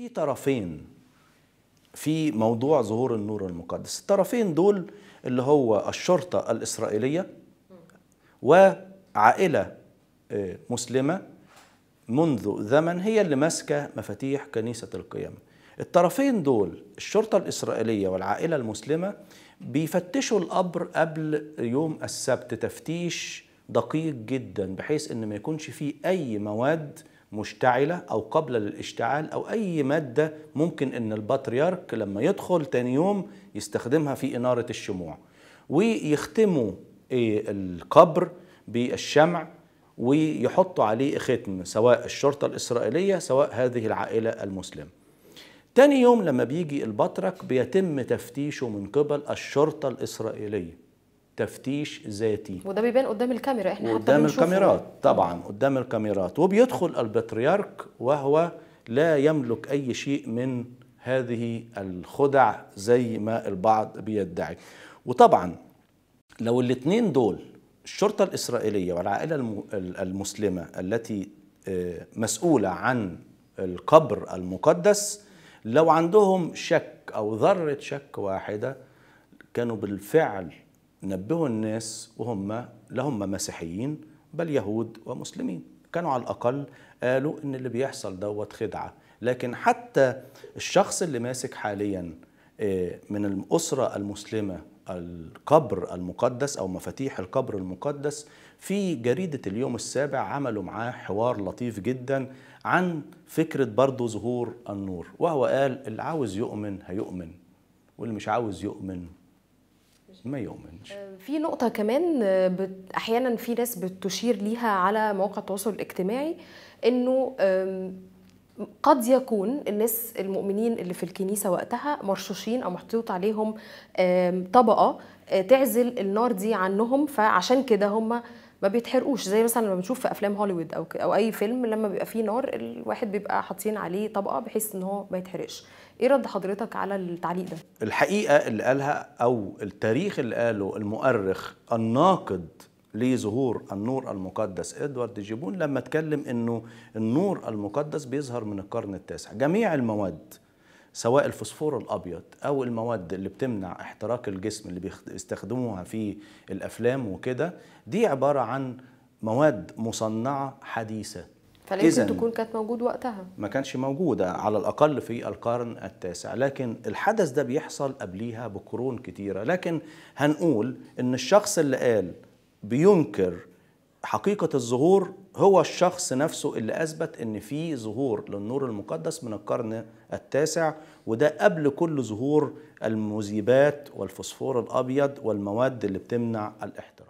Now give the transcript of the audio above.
في طرفين في موضوع ظهور النور المقدس الطرفين دول اللي هو الشرطة الإسرائيلية وعائلة آه، مسلمة منذ زمن هي اللي ماسكة مفاتيح كنيسة القيامة الطرفين دول الشرطة الإسرائيلية والعائلة المسلمة بيفتشوا القبر قبل يوم السبت تفتيش دقيق جدا بحيث ان ما يكونش فيه اي مواد مشتعلة أو قابلة للاشتعال أو أي مادة ممكن أن البطريرك لما يدخل تاني يوم يستخدمها في إنارة الشموع ويختموا إيه، القبر بالشمع ويحطوا عليه ختم سواء الشرطة الإسرائيلية سواء هذه العائلة المسلمة تاني يوم لما بيجي البطرك بيتم تفتيشه من قبل الشرطة الإسرائيلية تفتيش ذاتي وده بيبان قدام الكاميرا احنا قدام الكاميرات طبعا قدام الكاميرات وبيدخل البطريرك وهو لا يملك اي شيء من هذه الخدع زي ما البعض بيدعي وطبعا لو الاثنين دول الشرطه الاسرائيليه والعائله المسلمه التي آه، مسؤوله عن القبر المقدس لو عندهم شك او ذره شك واحده كانوا بالفعل نبهوا الناس وهم لا هم مسيحيين بل يهود ومسلمين كانوا على الأقل قالوا إن اللي بيحصل دوت خدعة لكن حتى الشخص اللي ماسك حاليا آه، من الأسرة المسلمة القبر المقدس أو مفاتيح القبر المقدس في جريدة اليوم السابع عملوا معاه حوار لطيف جدا عن فكرة برضه ظهور النور وهو قال اللي عاوز يؤمن هيؤمن واللي مش عاوز يؤمن ما يؤمنش آه، في نقطه كمان آه، احيانا في ناس بتشير ليها على مواقع التواصل الاجتماعي انه قد يكون الناس المؤمنين اللي في الكنيسه وقتها مرشوشين او محطوط عليهم طبقه آه، تعزل النار دي عنهم فعشان كده هم ما بيتحرقوش زي مثلا لما بنشوف في افلام هوليوود او او اي فيلم لما بيبقى فيه نار الواحد بيبقى حاطين عليه طبقه بحيث ان هو ما يتحرقش ايه رد حضرتك على التعليق ده الحقيقة اللي قالها أو التاريخ اللي قاله المؤرخ الناقد لظهور النور المقدس ادوارد جيبون لما اتكلم انه النور المقدس بيظهر من القرن التاسع جميع المواد سواء الفسفور الابيض او المواد اللي بتمنع احتراق الجسم اللي بيستخدموها في الافلام وكده دي عباره عن مواد مصنعه حديثه فلازم تكون كانت موجود وقتها ما كانش موجودة على الأقل في القرن التاسع لكن الحدث ده بيحصل قبليها بقرون كتيرة لكن هنقول إن الشخص اللي قال بينكر حقيقة الظهور هو الشخص نفسه اللي أثبت إن في ظهور للنور المقدس من القرن التاسع وده قبل كل ظهور المذيبات والفوسفور الأبيض والمواد اللي بتمنع الاحتراق